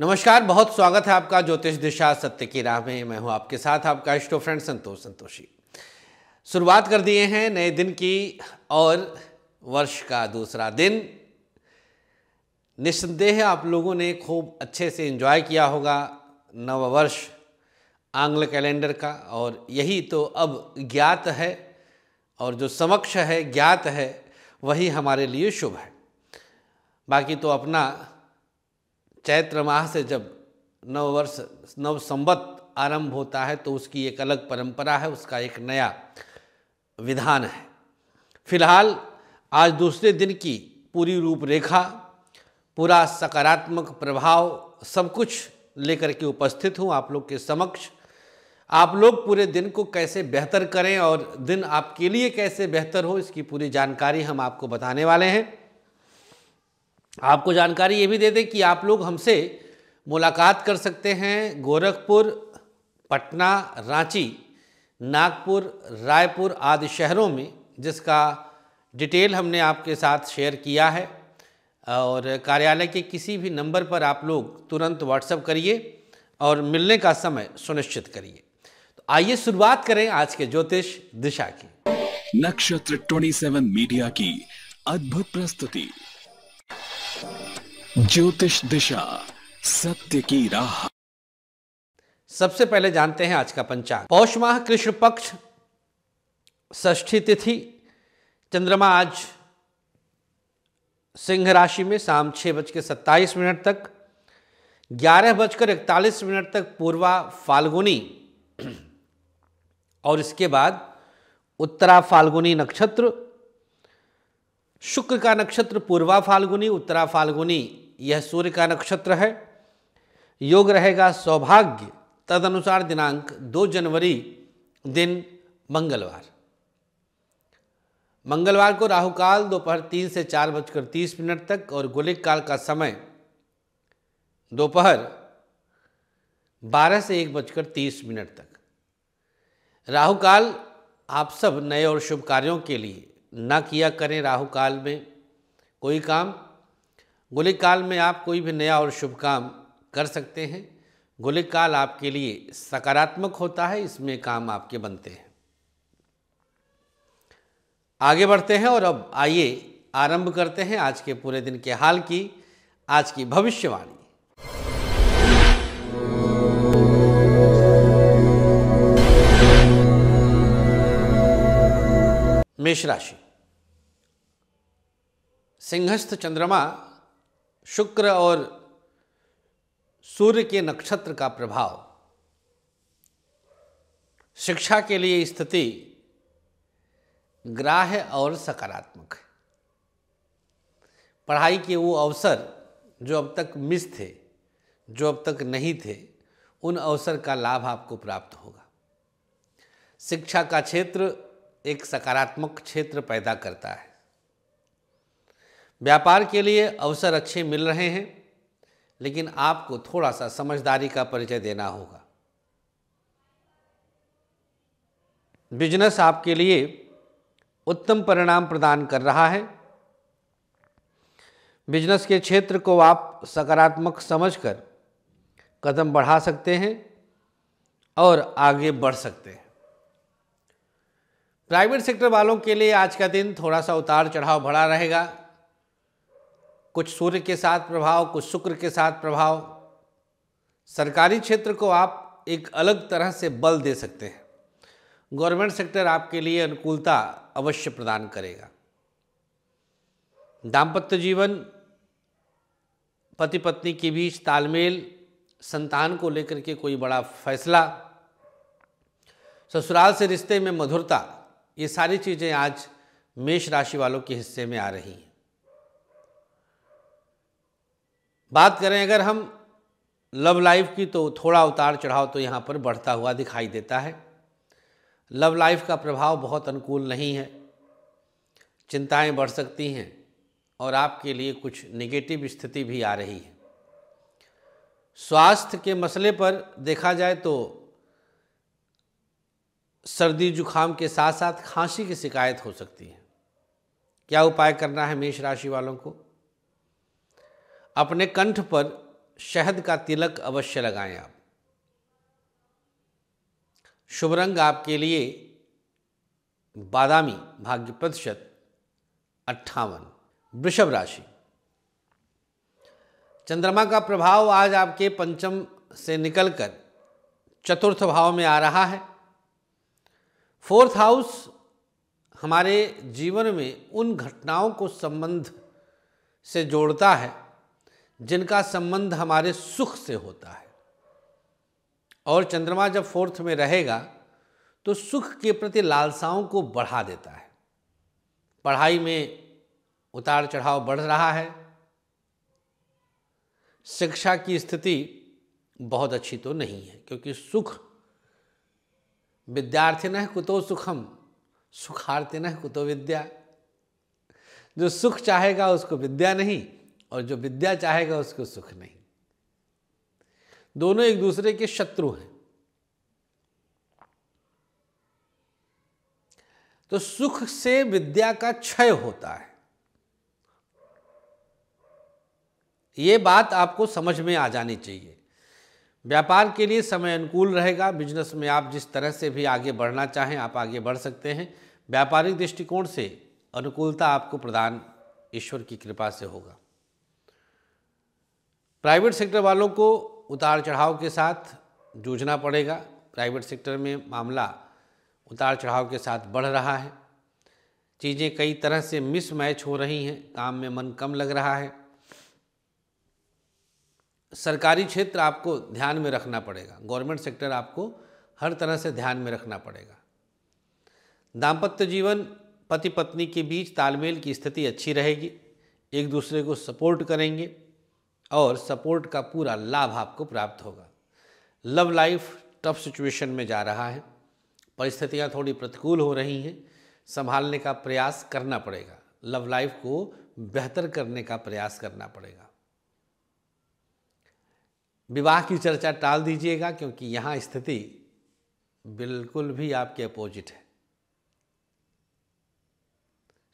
नमस्कार बहुत स्वागत है आपका ज्योतिष दिशा सत्य की राह में मैं हूं आपके साथ आपका इष्टो फ्रेंड संतोष संतोषी शुरुआत कर दिए हैं नए दिन की और वर्ष का दूसरा दिन निस्संदेह आप लोगों ने खूब अच्छे से एंजॉय किया होगा नववर्ष आंग्ल कैलेंडर का और यही तो अब ज्ञात है और जो समक्ष है ज्ञात है वही हमारे लिए शुभ है बाकी तो अपना चैत्र माह से जब नववर्ष नव संवत आरंभ होता है तो उसकी एक अलग परंपरा है उसका एक नया विधान है फिलहाल आज दूसरे दिन की पूरी रूपरेखा पूरा सकारात्मक प्रभाव सब कुछ लेकर के उपस्थित हूँ आप लोग के समक्ष आप लोग पूरे दिन को कैसे बेहतर करें और दिन आपके लिए कैसे बेहतर हो इसकी पूरी जानकारी हम आपको बताने वाले हैं आपको जानकारी ये भी दे दें कि आप लोग हमसे मुलाकात कर सकते हैं गोरखपुर पटना रांची नागपुर रायपुर आदि शहरों में जिसका डिटेल हमने आपके साथ शेयर किया है और कार्यालय के किसी भी नंबर पर आप लोग तुरंत व्हाट्सएप करिए और मिलने का समय सुनिश्चित करिए तो आइए शुरुआत करें आज के ज्योतिष दिशा की नक्षत्र 27 मीडिया की अद्भुत प्रस्तुति ज्योतिष दिशा सत्य की राह सबसे पहले जानते हैं आज का पंचांग पौष माह कृष्ण पक्ष ष्ठी तिथि चंद्रमा आज सिंह राशि में शाम छह बज के सत्ताईस मिनट तक ग्यारह बजकर इकतालीस मिनट तक पूर्वा फाल्गुनी और इसके बाद उत्तरा फाल्गुनी नक्षत्र शुक्र का नक्षत्र पूर्वा फाल्गुनी उत्तरा फाल्गुनी यह सूर्य का नक्षत्र है योग रहेगा सौभाग्य तदनुसार दिनांक 2 जनवरी दिन मंगलवार मंगलवार को राहु काल दोपहर तीन से चार बजकर तीस मिनट तक और गोलिक काल का समय दोपहर बारह से एक बजकर तीस मिनट तक राहु काल आप सब नए और शुभ कार्यों के लिए ना किया करें राहु काल में कोई काम गोलिक काल में आप कोई भी नया और शुभ काम कर सकते हैं गोलिक काल आपके लिए सकारात्मक होता है इसमें काम आपके बनते हैं आगे बढ़ते हैं और अब आइए आरंभ करते हैं आज के पूरे दिन के हाल की आज की भविष्यवाणी मेष राशि सिंहस्थ चंद्रमा शुक्र और सूर्य के नक्षत्र का प्रभाव शिक्षा के लिए स्थिति ग्राह्य और सकारात्मक है पढ़ाई के वो अवसर जो अब तक मिस थे जो अब तक नहीं थे उन अवसर का लाभ आपको प्राप्त होगा शिक्षा का क्षेत्र एक सकारात्मक क्षेत्र पैदा करता है व्यापार के लिए अवसर अच्छे मिल रहे हैं लेकिन आपको थोड़ा सा समझदारी का परिचय देना होगा बिजनेस आपके लिए उत्तम परिणाम प्रदान कर रहा है बिजनेस के क्षेत्र को आप सकारात्मक समझकर कदम बढ़ा सकते हैं और आगे बढ़ सकते हैं प्राइवेट सेक्टर वालों के लिए आज का दिन थोड़ा सा उतार चढ़ाव बढ़ा रहेगा कुछ सूर्य के साथ प्रभाव कुछ शुक्र के साथ प्रभाव सरकारी क्षेत्र को आप एक अलग तरह से बल दे सकते हैं गवर्नमेंट सेक्टर आपके लिए अनुकूलता अवश्य प्रदान करेगा दाम्पत्य जीवन पति पत्नी के बीच तालमेल संतान को लेकर के कोई बड़ा फैसला ससुराल से रिश्ते में मधुरता ये सारी चीज़ें आज मेष राशि वालों के हिस्से में आ रही हैं बात करें अगर हम लव लाइफ की तो थोड़ा उतार चढ़ाव तो यहाँ पर बढ़ता हुआ दिखाई देता है लव लाइफ का प्रभाव बहुत अनुकूल नहीं है चिंताएं बढ़ सकती हैं और आपके लिए कुछ निगेटिव स्थिति भी आ रही है स्वास्थ्य के मसले पर देखा जाए तो सर्दी जुखाम के साथ साथ खांसी की शिकायत हो सकती है क्या उपाय करना है मेष राशि वालों को अपने कंठ पर शहद का तिलक अवश्य लगाएं आप शुभ रंग आपके लिए बादामी भाग्य प्रतिशत अट्ठावन वृषभ राशि चंद्रमा का प्रभाव आज आपके पंचम से निकलकर चतुर्थ भाव में आ रहा है फोर्थ हाउस हमारे जीवन में उन घटनाओं को संबंध से जोड़ता है जिनका संबंध हमारे सुख से होता है और चंद्रमा जब फोर्थ में रहेगा तो सुख के प्रति लालसाओं को बढ़ा देता है पढ़ाई में उतार चढ़ाव बढ़ रहा है शिक्षा की स्थिति बहुत अच्छी तो नहीं है क्योंकि सुख विद्यार्थी न कुतो सुखम सुखार्थी न कुतो विद्या जो सुख चाहेगा उसको विद्या नहीं और जो विद्या चाहेगा उसको सुख नहीं दोनों एक दूसरे के शत्रु हैं तो सुख से विद्या का क्षय होता है ये बात आपको समझ में आ जानी चाहिए व्यापार के लिए समय अनुकूल रहेगा बिजनेस में आप जिस तरह से भी आगे बढ़ना चाहें आप आगे बढ़ सकते हैं व्यापारिक दृष्टिकोण से अनुकूलता आपको प्रदान ईश्वर की कृपा से होगा प्राइवेट सेक्टर वालों को उतार चढ़ाव के साथ जूझना पड़ेगा प्राइवेट सेक्टर में मामला उतार चढ़ाव के साथ बढ़ रहा है चीज़ें कई तरह से मिसमैच हो रही हैं काम में मन कम लग रहा है सरकारी क्षेत्र आपको ध्यान में रखना पड़ेगा गवर्नमेंट सेक्टर आपको हर तरह से ध्यान में रखना पड़ेगा दाम्पत्य जीवन पति पत्नी के बीच तालमेल की स्थिति अच्छी रहेगी एक दूसरे को सपोर्ट करेंगे और सपोर्ट का पूरा लाभ आपको प्राप्त होगा लव लाइफ टफ सिचुएशन में जा रहा है परिस्थितियां थोड़ी प्रतिकूल हो रही हैं संभालने का प्रयास करना पड़ेगा लव लाइफ को बेहतर करने का प्रयास करना पड़ेगा विवाह की चर्चा टाल दीजिएगा क्योंकि यहां स्थिति बिल्कुल भी आपके अपोजिट है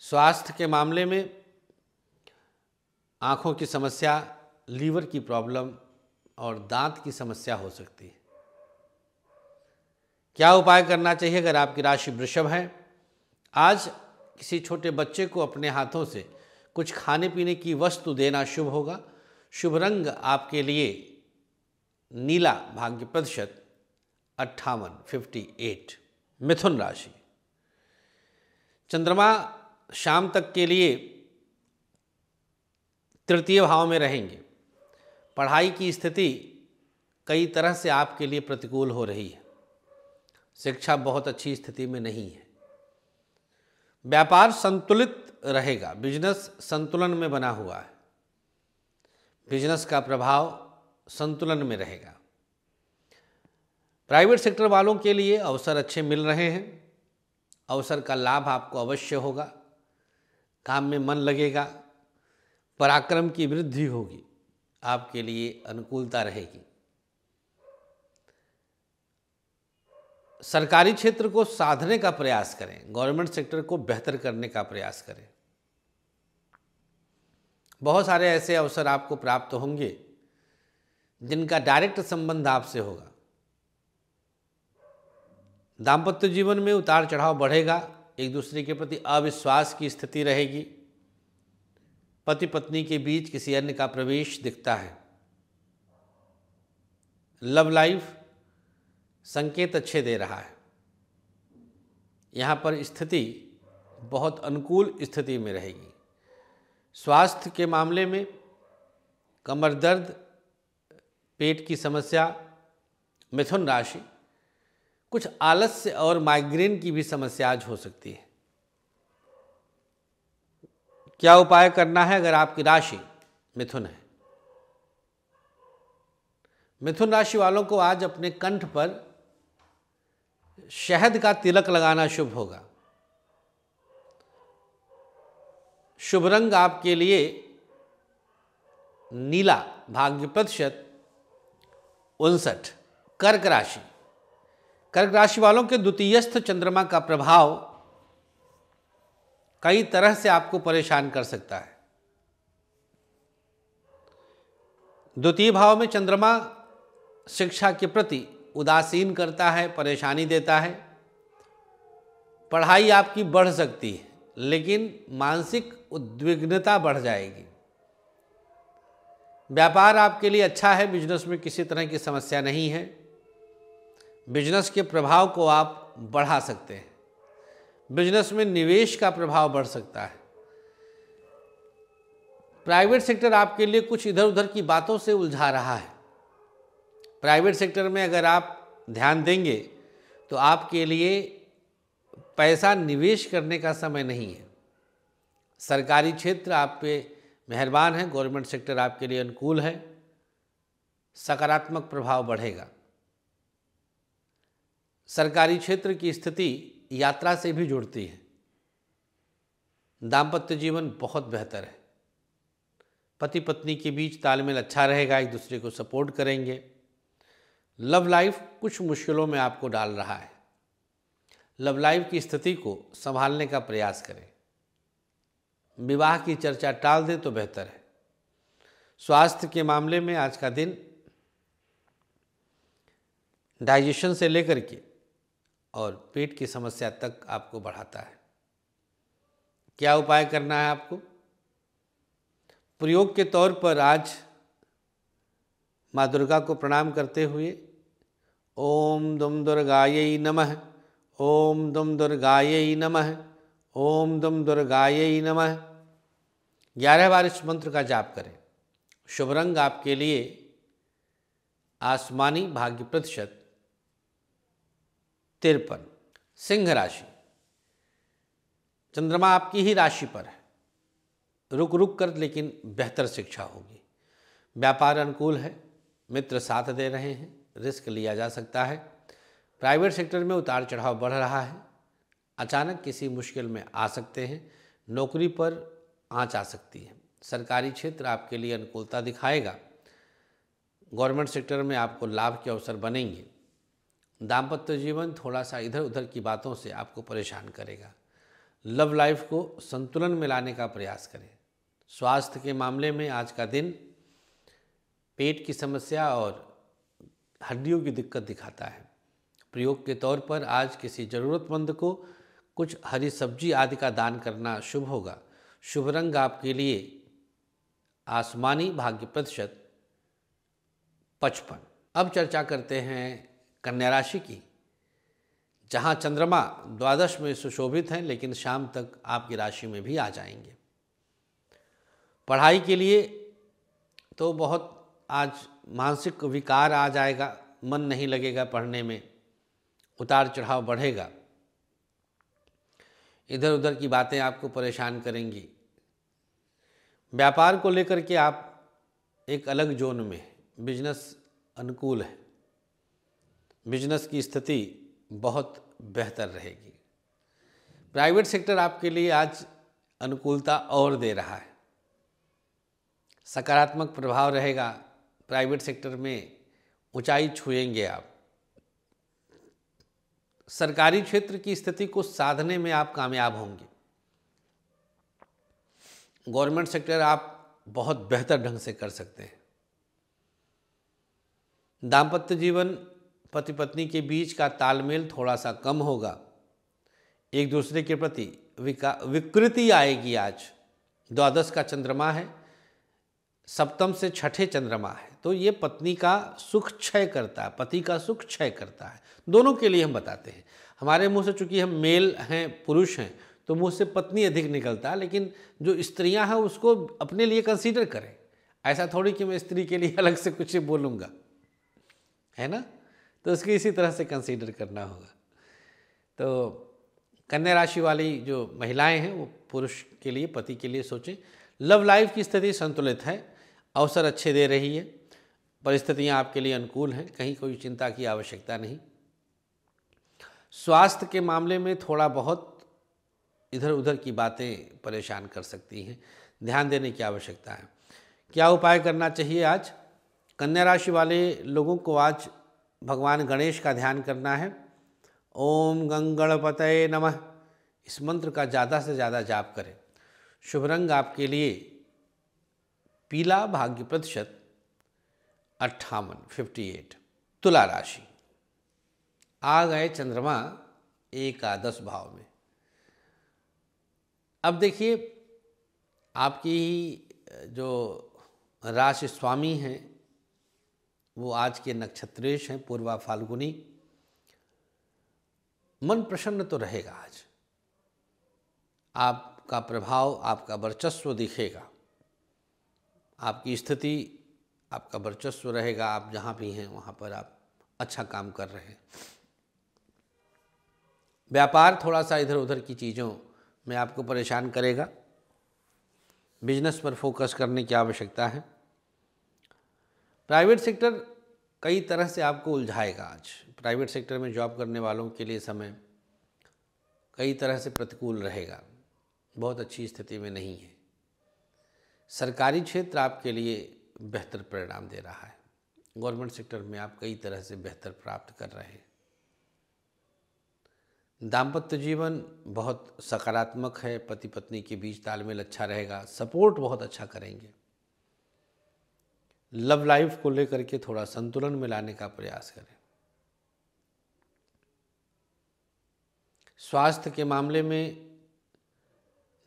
स्वास्थ्य के मामले में आंखों की समस्या लीवर की प्रॉब्लम और दांत की समस्या हो सकती है क्या उपाय करना चाहिए अगर आपकी राशि वृषभ है आज किसी छोटे बच्चे को अपने हाथों से कुछ खाने पीने की वस्तु देना शुभ होगा शुभ रंग आपके लिए नीला भाग्य प्रतिशत अट्ठावन फिफ्टी एट मिथुन राशि चंद्रमा शाम तक के लिए तृतीय भाव में रहेंगे पढ़ाई की स्थिति कई तरह से आपके लिए प्रतिकूल हो रही है शिक्षा बहुत अच्छी स्थिति में नहीं है व्यापार संतुलित रहेगा बिजनेस संतुलन में बना हुआ है बिजनेस का प्रभाव संतुलन में रहेगा प्राइवेट सेक्टर वालों के लिए अवसर अच्छे मिल रहे हैं अवसर का लाभ आपको अवश्य होगा काम में मन लगेगा पराक्रम की वृद्धि होगी आपके लिए अनुकूलता रहेगी सरकारी क्षेत्र को साधने का प्रयास करें गवर्नमेंट सेक्टर को बेहतर करने का प्रयास करें बहुत सारे ऐसे अवसर आपको प्राप्त होंगे जिनका डायरेक्ट संबंध आपसे होगा दाम्पत्य जीवन में उतार चढ़ाव बढ़ेगा एक दूसरे के प्रति अविश्वास की स्थिति रहेगी पति पत्नी के बीच किसी अन्य का प्रवेश दिखता है लव लाइफ संकेत अच्छे दे रहा है यहाँ पर स्थिति बहुत अनुकूल स्थिति में रहेगी स्वास्थ्य के मामले में कमर दर्द पेट की समस्या मिथुन राशि कुछ आलस्य और माइग्रेन की भी समस्या आज हो सकती है क्या उपाय करना है अगर आपकी राशि मिथुन है मिथुन राशि वालों को आज अपने कंठ पर शहद का तिलक लगाना शुभ होगा शुभ रंग आपके लिए नीला भाग्य प्रतिशत उनसठ कर्क राशि कर्क राशि वालों के द्वितीयस्थ चंद्रमा का प्रभाव कई तरह से आपको परेशान कर सकता है द्वितीय भाव में चंद्रमा शिक्षा के प्रति उदासीन करता है परेशानी देता है पढ़ाई आपकी बढ़ सकती है लेकिन मानसिक उद्विग्नता बढ़ जाएगी व्यापार आपके लिए अच्छा है बिजनेस में किसी तरह की समस्या नहीं है बिजनेस के प्रभाव को आप बढ़ा सकते हैं बिजनेस में निवेश का प्रभाव बढ़ सकता है प्राइवेट सेक्टर आपके लिए कुछ इधर उधर की बातों से उलझा रहा है प्राइवेट सेक्टर में अगर आप ध्यान देंगे तो आपके लिए पैसा निवेश करने का समय नहीं है सरकारी क्षेत्र आप पे मेहरबान है गवर्नमेंट सेक्टर आपके लिए अनुकूल है सकारात्मक प्रभाव बढ़ेगा सरकारी क्षेत्र की स्थिति यात्रा से भी जुड़ती है दाम्पत्य जीवन बहुत बेहतर है पति पत्नी के बीच तालमेल अच्छा रहेगा एक दूसरे को सपोर्ट करेंगे लव लाइफ कुछ मुश्किलों में आपको डाल रहा है लव लाइफ की स्थिति को संभालने का प्रयास करें विवाह की चर्चा टाल दें तो बेहतर है स्वास्थ्य के मामले में आज का दिन डाइजेशन से लेकर के और पेट की समस्या तक आपको बढ़ाता है क्या उपाय करना है आपको प्रयोग के तौर पर आज माँ दुर्गा को प्रणाम करते हुए ओम दुम दुर्गाय नमः ओम दुम दुर्गाय नमः ओम दुम दुर्गाय नमः ग्यारह बार इस मंत्र का जाप करें शुभ रंग आपके लिए आसमानी भाग्य प्रतिशत तिरपन सिंह राशि चंद्रमा आपकी ही राशि पर है रुक रुक कर लेकिन बेहतर शिक्षा होगी व्यापार अनुकूल है मित्र साथ दे रहे हैं रिस्क लिया जा सकता है प्राइवेट सेक्टर में उतार चढ़ाव बढ़ रहा है अचानक किसी मुश्किल में आ सकते हैं नौकरी पर आँच आ सकती है सरकारी क्षेत्र आपके लिए अनुकूलता दिखाएगा गवर्नमेंट सेक्टर में आपको लाभ के अवसर बनेंगे दाम्पत्य जीवन थोड़ा सा इधर उधर की बातों से आपको परेशान करेगा लव लाइफ को संतुलन में लाने का प्रयास करें स्वास्थ्य के मामले में आज का दिन पेट की समस्या और हड्डियों की दिक्कत दिखाता है प्रयोग के तौर पर आज किसी ज़रूरतमंद को कुछ हरी सब्जी आदि का दान करना शुभ होगा शुभ रंग आपके लिए आसमानी भाग्य प्रतिशत पचपन अब चर्चा करते हैं कन्या राशि की जहाँ चंद्रमा द्वादश में सुशोभित हैं लेकिन शाम तक आपकी राशि में भी आ जाएंगे पढ़ाई के लिए तो बहुत आज मानसिक विकार आ जाएगा मन नहीं लगेगा पढ़ने में उतार चढ़ाव बढ़ेगा इधर उधर की बातें आपको परेशान करेंगी व्यापार को लेकर के आप एक अलग जोन में बिजनेस अनुकूल है बिजनेस की स्थिति बहुत बेहतर रहेगी प्राइवेट सेक्टर आपके लिए आज अनुकूलता और दे रहा है सकारात्मक प्रभाव रहेगा प्राइवेट सेक्टर में ऊंचाई छुएंगे आप सरकारी क्षेत्र की स्थिति को साधने में आप कामयाब होंगे गवर्नमेंट सेक्टर आप बहुत बेहतर ढंग से कर सकते हैं दाम्पत्य जीवन पति पत्नी के बीच का तालमेल थोड़ा सा कम होगा एक दूसरे के प्रति विका विकृति आएगी आज द्वादश का चंद्रमा है सप्तम से छठे चंद्रमा है तो ये पत्नी का सुख क्षय करता है पति का सुख क्षय करता है दोनों के लिए हम बताते हैं हमारे मुंह से चूंकि हम मेल हैं पुरुष हैं तो मुंह से पत्नी अधिक निकलता है लेकिन जो स्त्रियां हैं उसको अपने लिए कंसीडर करें ऐसा थोड़ी कि मैं स्त्री के लिए अलग से कुछ बोलूँगा है ना तो उसको इसी तरह से कंसीडर करना होगा तो कन्या राशि वाली जो महिलाएं हैं वो पुरुष के लिए पति के लिए सोचें लव लाइफ की स्थिति संतुलित है अवसर अच्छे दे रही है परिस्थितियाँ आपके लिए अनुकूल हैं कहीं कोई चिंता की आवश्यकता नहीं स्वास्थ्य के मामले में थोड़ा बहुत इधर उधर की बातें परेशान कर सकती हैं ध्यान देने की आवश्यकता है क्या उपाय करना चाहिए आज कन्या राशि वाले लोगों को आज भगवान गणेश का ध्यान करना है ओम गंग गणपतये नमः इस मंत्र का ज़्यादा से ज़्यादा जाप करें शुभ रंग आपके लिए पीला भाग्य प्रतिशत अट्ठावन फिफ्टी एट तुला राशि आ गए चंद्रमा एकादश भाव में अब देखिए आपकी जो राशि स्वामी हैं वो आज के नक्षत्रेश हैं पूर्वा फाल्गुनी मन प्रसन्न तो रहेगा आज आपका प्रभाव आपका वर्चस्व दिखेगा आपकी स्थिति आपका वर्चस्व रहेगा आप जहाँ भी हैं वहाँ पर आप अच्छा काम कर रहे हैं व्यापार थोड़ा सा इधर उधर की चीज़ों में आपको परेशान करेगा बिजनेस पर फोकस करने की आवश्यकता है प्राइवेट सेक्टर कई तरह से आपको उलझाएगा आज प्राइवेट सेक्टर में जॉब करने वालों के लिए समय कई तरह से प्रतिकूल रहेगा बहुत अच्छी स्थिति में नहीं है सरकारी क्षेत्र आपके लिए बेहतर परिणाम दे रहा है गवर्नमेंट सेक्टर में आप कई तरह से बेहतर प्राप्त कर रहे हैं दाम्पत्य जीवन बहुत सकारात्मक है पति पत्नी के बीच तालमेल अच्छा रहेगा सपोर्ट बहुत अच्छा करेंगे लव लाइफ को लेकर के थोड़ा संतुलन में लाने का प्रयास करें स्वास्थ्य के मामले में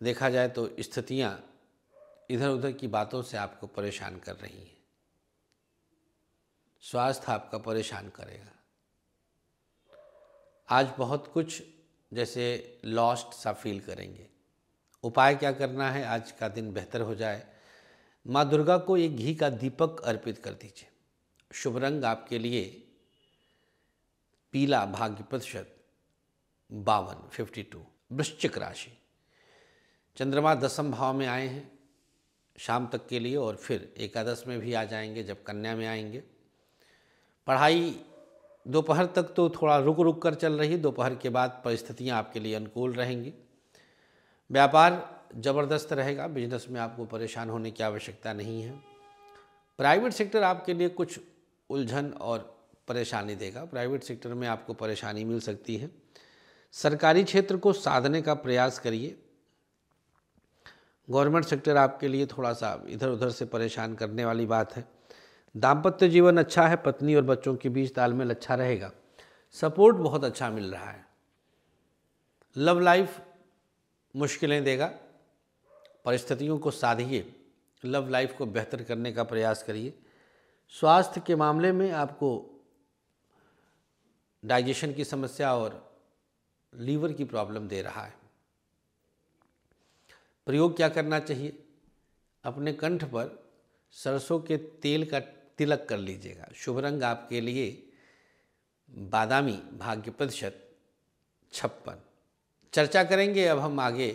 देखा जाए तो स्थितियां इधर उधर की बातों से आपको परेशान कर रही हैं स्वास्थ्य आपका परेशान करेगा आज बहुत कुछ जैसे लॉस्ट सा फील करेंगे उपाय क्या करना है आज का दिन बेहतर हो जाए माँ दुर्गा को एक घी का दीपक अर्पित कर दीजिए शुभ रंग आपके लिए पीला भाग्य प्रतिशत बावन फिफ्टी टू वृश्चिक राशि चंद्रमा दसम भाव में आए हैं शाम तक के लिए और फिर एकादश में भी आ जाएंगे जब कन्या में आएंगे पढ़ाई दोपहर तक तो थोड़ा रुक रुक कर चल रही दोपहर के बाद परिस्थितियाँ आपके लिए अनुकूल रहेंगी व्यापार ज़बरदस्त रहेगा बिजनेस में आपको परेशान होने की आवश्यकता नहीं है प्राइवेट सेक्टर आपके लिए कुछ उलझन और परेशानी देगा प्राइवेट सेक्टर में आपको परेशानी मिल सकती है सरकारी क्षेत्र को साधने का प्रयास करिए गवर्नमेंट सेक्टर आपके लिए थोड़ा सा इधर उधर से परेशान करने वाली बात है दाम्पत्य जीवन अच्छा है पत्नी और बच्चों के बीच तालमेल अच्छा रहेगा सपोर्ट बहुत अच्छा मिल रहा है लव लाइफ मुश्किलें देगा परिस्थितियों को साधिए लव लाइफ को बेहतर करने का प्रयास करिए स्वास्थ्य के मामले में आपको डाइजेशन की समस्या और लीवर की प्रॉब्लम दे रहा है प्रयोग क्या करना चाहिए अपने कंठ पर सरसों के तेल का तिलक कर लीजिएगा शुभ रंग आपके लिए बादामी भाग्य प्रतिशत छप्पन चर्चा करेंगे अब हम आगे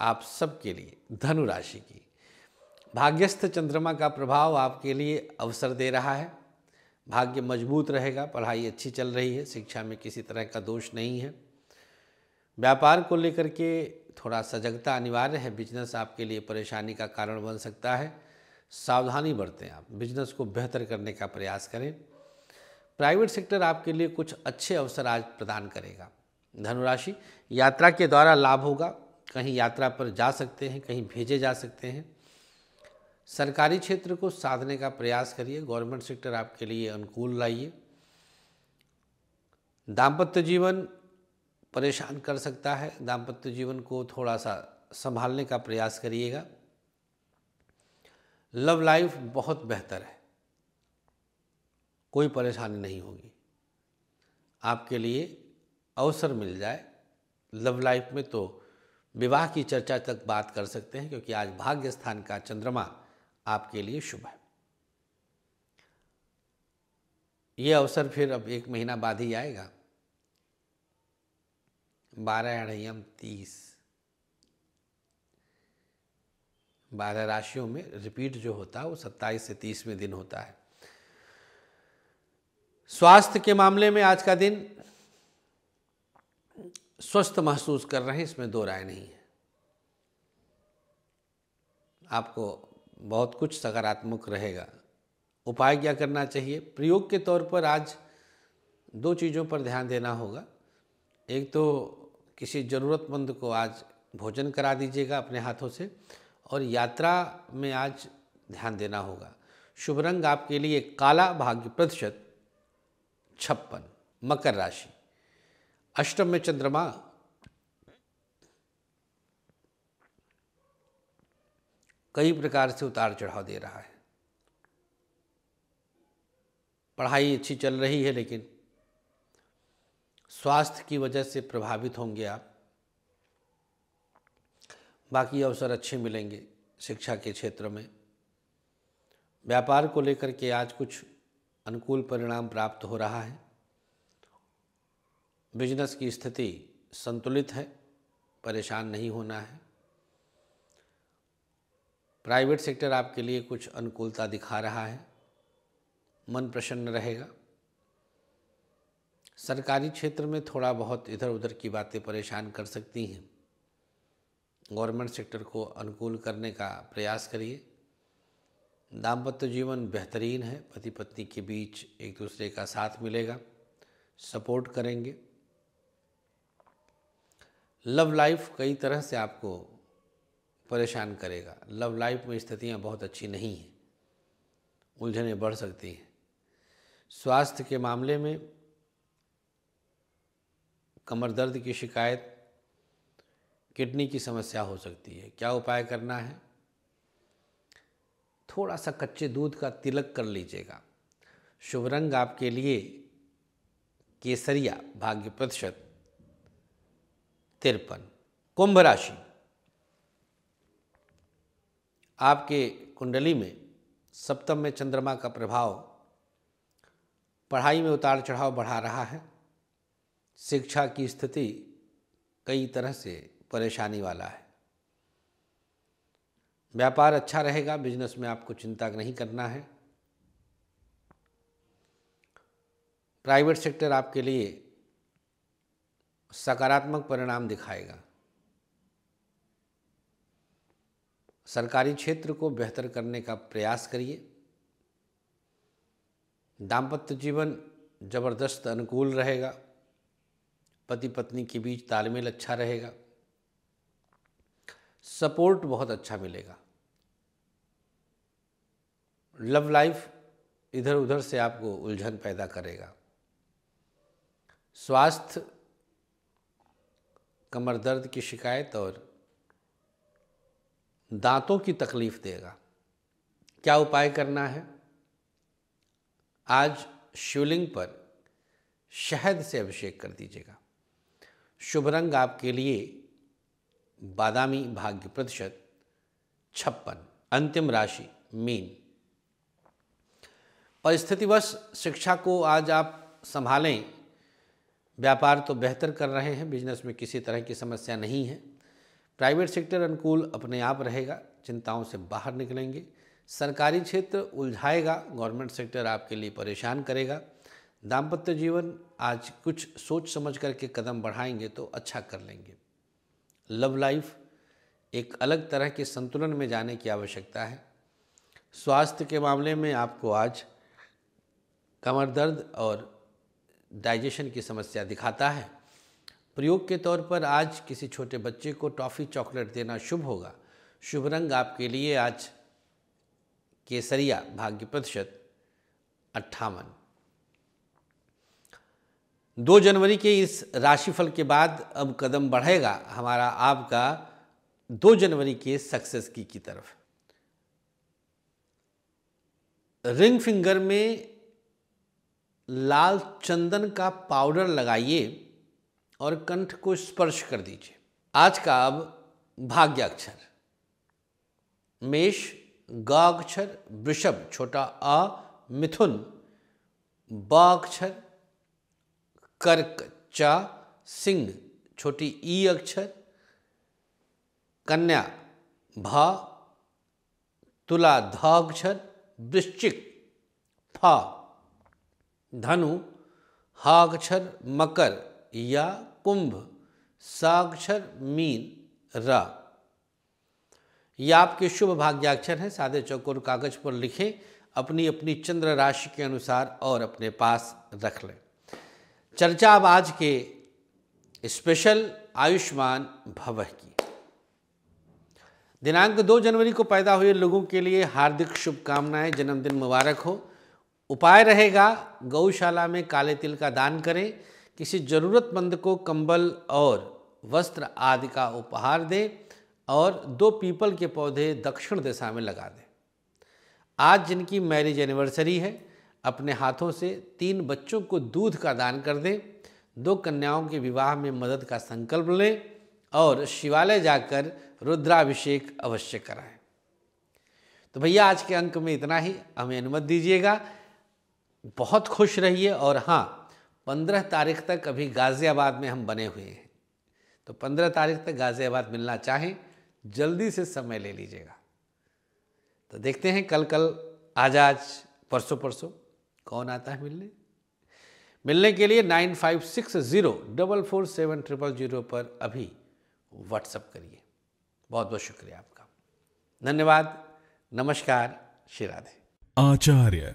आप सबके लिए धनु राशि की भाग्यस्थ चंद्रमा का प्रभाव आपके लिए अवसर दे रहा है भाग्य मजबूत रहेगा पढ़ाई अच्छी चल रही है शिक्षा में किसी तरह का दोष नहीं है व्यापार को लेकर के थोड़ा सजगता अनिवार्य है बिजनेस आपके लिए परेशानी का कारण बन सकता है सावधानी बरतें आप बिजनेस को बेहतर करने का प्रयास करें प्राइवेट सेक्टर आपके लिए कुछ अच्छे अवसर आज प्रदान करेगा धनुराशि यात्रा के द्वारा लाभ होगा कहीं यात्रा पर जा सकते हैं कहीं भेजे जा सकते हैं सरकारी क्षेत्र को साधने का प्रयास करिए गवर्नमेंट सेक्टर आपके लिए अनुकूल लाइए दाम्पत्य जीवन परेशान कर सकता है दाम्पत्य जीवन को थोड़ा सा संभालने का प्रयास करिएगा लव लाइफ बहुत बेहतर है कोई परेशानी नहीं होगी आपके लिए अवसर मिल जाए लव लाइफ में तो विवाह की चर्चा तक बात कर सकते हैं क्योंकि आज भाग्य स्थान का चंद्रमा आपके लिए शुभ है ये अवसर फिर अब एक महीना बाद ही आएगा बारह अढ़यम तीस बारह राशियों में रिपीट जो होता है वो सत्ताईस से तीसवें दिन होता है स्वास्थ्य के मामले में आज का दिन स्वस्थ महसूस कर रहे हैं इसमें दो राय नहीं है आपको बहुत कुछ सकारात्मक रहेगा उपाय क्या करना चाहिए प्रयोग के तौर पर आज दो चीज़ों पर ध्यान देना होगा एक तो किसी ज़रूरतमंद को आज भोजन करा दीजिएगा अपने हाथों से और यात्रा में आज ध्यान देना होगा शुभ रंग आपके लिए काला भाग्य प्रतिशत छप्पन मकर राशि अष्टम में चंद्रमा कई प्रकार से उतार चढ़ाव दे रहा है पढ़ाई अच्छी चल रही है लेकिन स्वास्थ्य की वजह से प्रभावित होंगे आप बाकी अवसर अच्छे मिलेंगे शिक्षा के क्षेत्र में व्यापार को लेकर के आज कुछ अनुकूल परिणाम प्राप्त हो रहा है बिजनेस की स्थिति संतुलित है परेशान नहीं होना है प्राइवेट सेक्टर आपके लिए कुछ अनुकूलता दिखा रहा है मन प्रसन्न रहेगा सरकारी क्षेत्र में थोड़ा बहुत इधर उधर की बातें परेशान कर सकती हैं गवर्नमेंट सेक्टर को अनुकूल करने का प्रयास करिए दाम्पत्य जीवन बेहतरीन है पति पत्नी के बीच एक दूसरे का साथ मिलेगा सपोर्ट करेंगे लव लाइफ कई तरह से आपको परेशान करेगा लव लाइफ में स्थितियाँ बहुत अच्छी नहीं हैं उलझने बढ़ सकती हैं स्वास्थ्य के मामले में कमर दर्द की शिकायत किडनी की समस्या हो सकती है क्या उपाय करना है थोड़ा सा कच्चे दूध का तिलक कर लीजिएगा शुभ रंग आपके लिए केसरिया भाग्य प्रतिशत तिरपन कुंभ राशि आपके कुंडली में सप्तम में चंद्रमा का प्रभाव पढ़ाई में उतार चढ़ाव बढ़ा रहा है शिक्षा की स्थिति कई तरह से परेशानी वाला है व्यापार अच्छा रहेगा बिजनेस में आपको चिंता नहीं करना है प्राइवेट सेक्टर आपके लिए सकारात्मक परिणाम दिखाएगा सरकारी क्षेत्र को बेहतर करने का प्रयास करिए दाम्पत्य जीवन जबरदस्त अनुकूल रहेगा पति पत्नी के बीच तालमेल अच्छा रहेगा सपोर्ट बहुत अच्छा मिलेगा लव लाइफ इधर उधर से आपको उलझन पैदा करेगा स्वास्थ्य कमर दर्द की शिकायत और दांतों की तकलीफ देगा क्या उपाय करना है आज शिवलिंग पर शहद से अभिषेक कर दीजिएगा शुभ रंग आपके लिए बादामी भाग्य प्रतिशत छप्पन अंतिम राशि मीन और स्थितिवश शिक्षा को आज आप संभालें व्यापार तो बेहतर कर रहे हैं बिजनेस में किसी तरह की समस्या नहीं है प्राइवेट सेक्टर अनुकूल अपने आप रहेगा चिंताओं से बाहर निकलेंगे सरकारी क्षेत्र उलझाएगा गवर्नमेंट सेक्टर आपके लिए परेशान करेगा दाम्पत्य जीवन आज कुछ सोच समझ करके कदम बढ़ाएंगे तो अच्छा कर लेंगे लव लाइफ एक अलग तरह के संतुलन में जाने की आवश्यकता है स्वास्थ्य के मामले में आपको आज कमर दर्द और डाइजेशन की समस्या दिखाता है प्रयोग के तौर पर आज किसी छोटे बच्चे को टॉफ़ी चॉकलेट देना शुभ होगा शुभ रंग आपके लिए आज केसरिया भाग्य प्रतिशत अट्ठावन दो जनवरी के इस राशिफल के बाद अब कदम बढ़ेगा हमारा आपका दो जनवरी के सक्सेस की की तरफ रिंग फिंगर में लाल चंदन का पाउडर लगाइए और कंठ को स्पर्श कर दीजिए आज का अब भाग्याक्षर मेष ग अक्षर वृषभ छोटा अ मिथुन ब अक्षर कर्क च सिंह छोटी ई अक्षर कन्या भ तुला ध अक्षर वृश्चिक फ धनु हाक्षर मकर या कुंभ साक्षर मीन रा ये आपके शुभ भाग्याक्षर हैं सादे चौकोर कागज पर लिखें अपनी अपनी चंद्र राशि के अनुसार और अपने पास रख लें चर्चा अब आज के स्पेशल आयुष्मान भव की दिनांक 2 जनवरी को पैदा हुए लोगों के लिए हार्दिक शुभकामनाएं जन्मदिन मुबारक हो उपाय रहेगा गौशाला में काले तिल का दान करें किसी ज़रूरतमंद को कंबल और वस्त्र आदि का उपहार दें और दो पीपल के पौधे दक्षिण दिशा में लगा दें आज जिनकी मैरिज एनिवर्सरी है अपने हाथों से तीन बच्चों को दूध का दान कर दें दो कन्याओं के विवाह में मदद का संकल्प लें और शिवालय जाकर रुद्राभिषेक अवश्य कराएं तो भैया आज के अंक में इतना ही हमें अनुमति दीजिएगा बहुत खुश रहिए और हाँ पंद्रह तारीख तक अभी गाज़ियाबाद में हम बने हुए हैं तो पंद्रह तारीख तक गाज़ियाबाद मिलना चाहें जल्दी से समय ले लीजिएगा तो देखते हैं कल कल आज आज परसों परसों कौन आता है मिलने मिलने के लिए nine five six zero double four seven triple zero पर अभी व्हाट्सअप करिए बहुत बहुत शुक्रिया आपका धन्यवाद नमस्कार श्री राधे आचार्य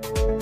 Thank you